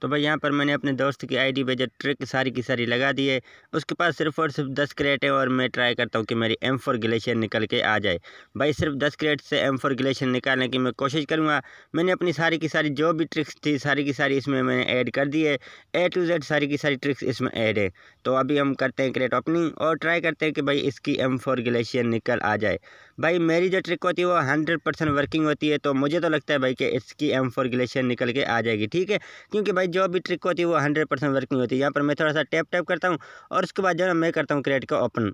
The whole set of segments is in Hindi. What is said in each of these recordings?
तो भाई यहाँ पर मैंने अपने दोस्त की आईडी पे जो ट्रिक सारी की सारी लगा दी है उसके पास सिर्फ और सिर्फ दस क्रेट है और मैं ट्राई करता हूँ कि मेरी एम फोर ग्लेशियर निकल के आ जाए भाई सिर्फ दस क्रेट से एम फोर ग्लेशियर निकालने की मैं कोशिश करूँगा मैंने अपनी सारी की सारी जो भी ट्रिक्स थी सारी की सारी इसमें मैंने ऐड कर दी है ए टू जेड सारी की सारी ट्रिक्स इसमें ऐड है तो अभी हम करते हैं क्रेट ओपनिंग और ट्राई करते हैं कि भाई इसकी एम फोर ग्लेशियर निकल आ जाए भाई मेरी जो ट्रिक होती है वो हंड्रेड परसेंट वर्किंग होती है तो मुझे तो लगता है भाई कि इसकी एम फोर ग्लेशियर निकल के आ जाएगी ठीक है क्योंकि भाई भाई जो भी ट्रिक होती है वो हंड्रेड परसेंट वर्किंग होती है यहाँ पर मैं थोड़ा सा टैप टैप करता हूँ और उसके बाद जो है मैं करता हूँ क्रेट का ओपन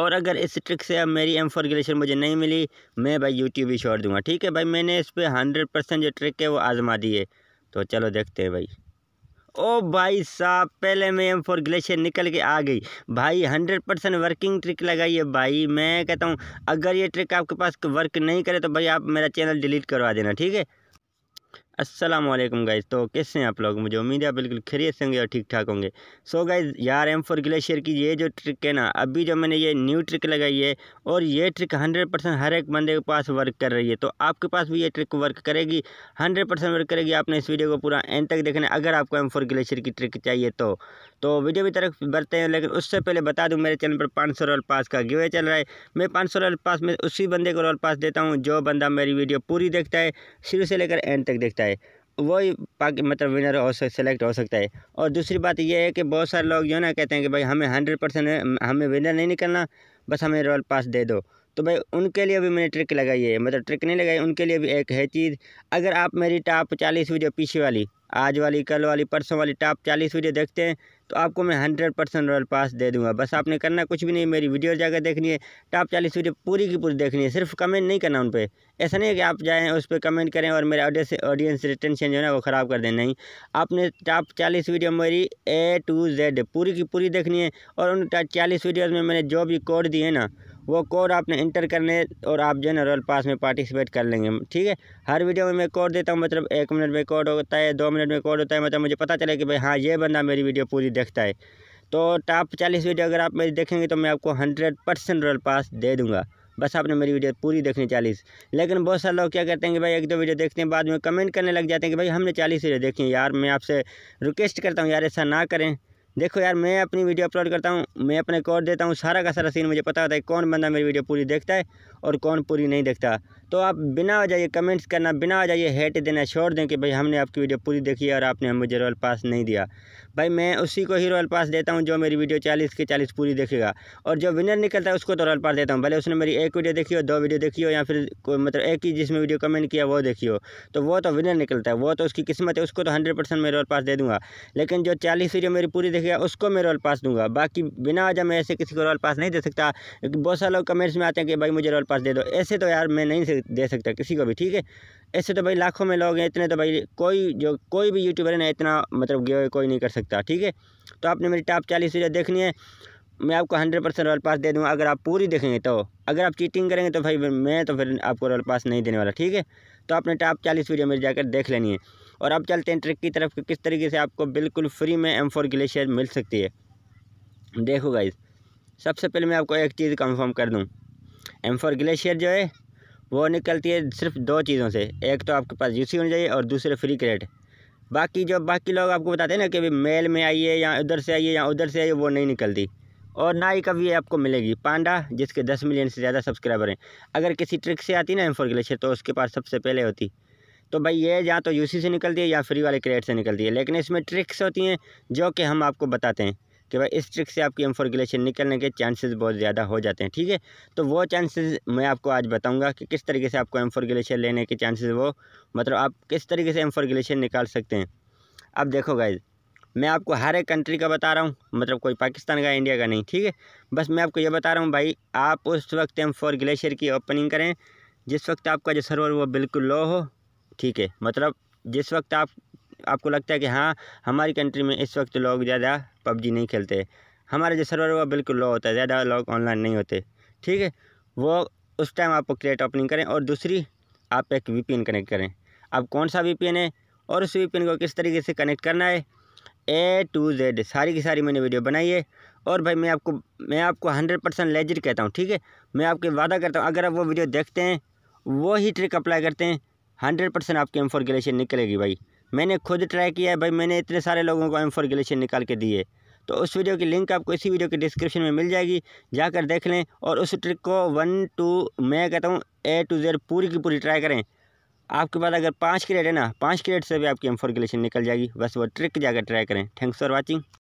और अगर इस ट्रिक से अब मेरी एम फोर ग्लेशियर मुझे नहीं मिली मैं भाई यूट्यूब ही छोड़ दूंगा ठीक है भाई मैंने इस पर हंड्रेड परसेंट जो ट्रिक है वो आजमा दी है तो चलो देखते हैं भाई ओ भाई साहब पहले मैं एम फोर ग्लेशियर निकल के आ गई भाई हंड्रेड परसेंट वर्किंग ट्रिक लगाई है भाई मैं कहता हूँ अगर ये ट्रिक आपके पास वर्क नहीं करे तो भाई आप मेरा चैनल डिलीट करवा देना ठीक है अस्सलाम वालेकुम गाइज तो कैसे हैं आप लोग मुझे उम्मीद है बिल्कुल खैरियत से होंगे और ठीक ठाक होंगे सो so गाइज यार एम फोर ग्लेशियर की ये जो ट्रिक है ना अभी जो मैंने ये न्यू ट्रिक लगाई है और ये ट्रिक हंड्रेड परसेंट हर एक बंदे के पास वर्क कर रही है तो आपके पास भी ये ट्रिक वर्क करेगी हंड्रेड परसेंट वर्क करेगी आपने इस वीडियो को पूरा एंड तक देखना अगर आपको एम फोर ग्लेशियर की ट्रिक चाहिए तो तो वीडियो की तरफ बढ़ते हैं लेकिन उससे पहले बता दूँ मेरे चैनल पर पाँच सौ रोल पास का गिवे चल रहा है मैं पाँच सौ रोल पास में उसी बंदे को रोल पास देता हूँ जो बंदा मेरी वीडियो पूरी देखता है शुरू से लेकर एंड तक देखता है है वही मतलब विनर हो सेलेक्ट हो सकता है और दूसरी बात यह है कि बहुत सारे लोग जो ना कहते हैं कि भाई हमें हंड्रेड परसेंट हमें विनर नहीं निकलना बस हमें रॉयल पास दे दो तो भाई उनके लिए भी मैंने ट्रिक लगाई है मतलब ट्रिक नहीं लगाई उनके लिए भी एक है चीज़ अगर आप मेरी टॉप चालीस वीडियो पीछे वाली आज वाली कल वाली परसों वाली टॉप चालीस वीडियो देखते हैं तो आपको मैं हंड्रेड परसेंट रॉयल पास दे दूंगा बस आपने करना कुछ भी नहीं मेरी वीडियो जाकर देखनी है टॉप चालीस वीडियो पूरी की पूरी देखनी है सिर्फ कमेंट नहीं करना उन पर ऐसा नहीं है कि आप जाएँ उस पर कमेंट करें और मेरे ऑडियंस ऑडियंस रिटेंशन जो है ना वो ख़राब कर दें नहीं आपने टॉप चालीस वीडियो मेरी ए टू जेड पूरी की पूरी देखनी है और उन चालीस वीडियोज़ में मैंने जो भी कोड दिए ना वो कोड आपने इंटर करने और आप जो है ना रोल पास में पार्टिसिपेट कर लेंगे ठीक है हर वीडियो में मैं कोड देता हूँ मतलब एक मिनट में कोड होता है दो मिनट में कोड होता है मतलब मुझे पता चले कि भाई हाँ ये बंदा मेरी वीडियो पूरी देखता है तो टॉप चालीस वीडियो अगर आप मेरी देखेंगे तो मैं आपको हंड्रेड परसेंट रोल पास दे दूँगा बस आपने मेरी वीडियो पूरी देखनी चालीस लेकिन बहुत सारे लोग क्या करते हैं कि भाई एक दो वीडियो देखते हैं बाद में कमेंट करने लग जाते हैं कि भाई हमने चालीस वीडियो देखी यार मैं आपसे रिक्वेस्ट करता हूँ यार ऐसा ना करें देखो यार मैं अपनी वीडियो अपलोड करता हूँ मैं अपने कोड देता हूँ सारा का सारा सीन मुझे पता होता है कौन बंदा मेरी वीडियो पूरी देखता है और कौन पूरी नहीं देखता तो आप बिना वजह ये कमेंट्स करना बिना वजह ये हेट देना छोड़ दें कि भाई हमने आपकी वीडियो पूरी देखी है और आपने मुझे रॉयल पास नहीं दिया भाई मैं उसी को ही रॉयल पास देता हूँ जो मेरी वीडियो चालीस की चालीस पूरी देखेगा और जो विनर निकलता है उसको तो रॉयल पास देता हूँ भले उसने मेरी एक वीडियो देखी हो दो वीडियो देखी हो या फिर कोई मतलब एक ही जिसमें वीडियो कमेंट किया वो देखी हो तो वो तो विनर निकलता है वो तो उसकी किस्मत है उसको तो हंड्रेड परसेंट मैं रॉयल पास दे दूँगा लेकिन जो चालीस वीडियो मेरी पूरी देखी गया उसको मैं रोल पास दूंगा बाकी बिना वजह मैं ऐसे किसी को रोल पास नहीं दे सकता बहुत सारे लोग कमेंट्स में आते हैं कि भाई मुझे रोल पास दे दो ऐसे तो यार मैं नहीं दे सकता किसी को भी ठीक है ऐसे तो भाई लाखों में लोग हैं इतने तो भाई कोई जो कोई भी यूट्यूबर है ना इतना मतलब कोई नहीं कर सकता ठीक है तो आपने मेरी टॉप चालीस वीडियो देखनी है मैं आपको हंड्रेड परसेंट रोल पास दे दूँगा अगर आप पूरी देखेंगे तो अगर आप चीटिंग करेंगे तो भाई मैं तो फिर आपको रोल पास नहीं देने वाला ठीक है तो आपने टॉप चालीस वीडियो मेरी जाकर देख लेनी है और अब चलते हैं ट्रिक की तरफ किस तरीके से आपको बिल्कुल फ्री में एम फोर ग्लेशियर मिल सकती है देखो गाइज सबसे पहले मैं आपको एक चीज़ कंफर्म कर दूं एम फोर ग्लेशियर जो है वो निकलती है सिर्फ दो चीज़ों से एक तो आपके पास यूसी होनी चाहिए और दूसरे फ्री क्रेट बाकी जो बाकी लोग आपको बताते हैं ना कि भाई मेल में आइए या उधर से आइए या उधर से आइए वो नहीं निकलती और ना ही कभी आपको मिलेगी पांडा जिसके दस मिलियन से ज़्यादा सब्सक्राइबर हैं अगर किसी ट्रिक से आती ना एम फोर ग्लेशियर तो उसके पास सबसे पहले होती तो भाई ये या तो यूसी से निकलती है या फ्री वाले क्रेट से निकलती है लेकिन इसमें ट्रिक्स होती हैं जो कि हम आपको बताते हैं कि भाई इस ट्रिक से आपकी एम फोर ग्लेशियर निकलने के चांसेस बहुत ज़्यादा हो जाते हैं ठीक है तो वो चांसेस मैं आपको आज बताऊंगा कि किस तरीके से आपको एम फोर ग्लेशियर लेने के चांसेस वो मतलब आप किस तरीके से एम फोर ग्लेशियर निकाल सकते हैं अब देखो गाइज मैं आपको हर एक कंट्री का बता रहा हूँ मतलब कोई पाकिस्तान का इंडिया का नहीं ठीक है बस मैं आपको ये बता रहा हूँ भाई आप उस वक्त एम फोर ग्लेशियर की ओपनिंग करें जिस वक्त आपका जो सर्वर वो बिल्कुल लो हो ठीक है मतलब जिस वक्त आप आपको लगता है कि हाँ हमारी कंट्री में इस वक्त लोग ज़्यादा पबजी नहीं खेलते हमारा जो सर्वर वो बिल्कुल लो होता है ज़्यादा लोग ऑनलाइन नहीं होते ठीक है वो उस टाइम आपको क्रिएट ओपनिंग करें और दूसरी आप एक वी कनेक्ट करें अब कौन सा वी है और उस वी को किस तरीके से कनेक्ट करना है ए टू जेड सारी की सारी मैंने वीडियो बनाई है और भाई मैं आपको मैं आपको हंड्रेड परसेंट लेजिट कहता हूँ ठीक है मैं आपके वादा करता हूँ अगर आप वो वीडियो देखते हैं वो ही ट्रिक अप्लाई करते हैं हंड्रेड परसेंट आपकी एम फोर ग्लेशियर निकलेगी भाई मैंने खुद ट्राई किया है भाई मैंने इतने सारे लोगों को एम फोर ग्लेशियर निकाल के दिए तो उस वीडियो की लिंक आपको इसी वीडियो के डिस्क्रिप्शन में मिल जाएगी जाकर देख लें और उस ट्रिक को वन टू मैं कहता हूँ ए टू जेड पूरी की पूरी ट्राई करें आपके पास अगर पाँच क्रेड है ना पाँच क्रेड से भी आपकी एम फोर ग्लेशियर निकल जाएगी बस वो ट्रिक जाकर ट्राई करें थैंक्स फॉर वॉचिंग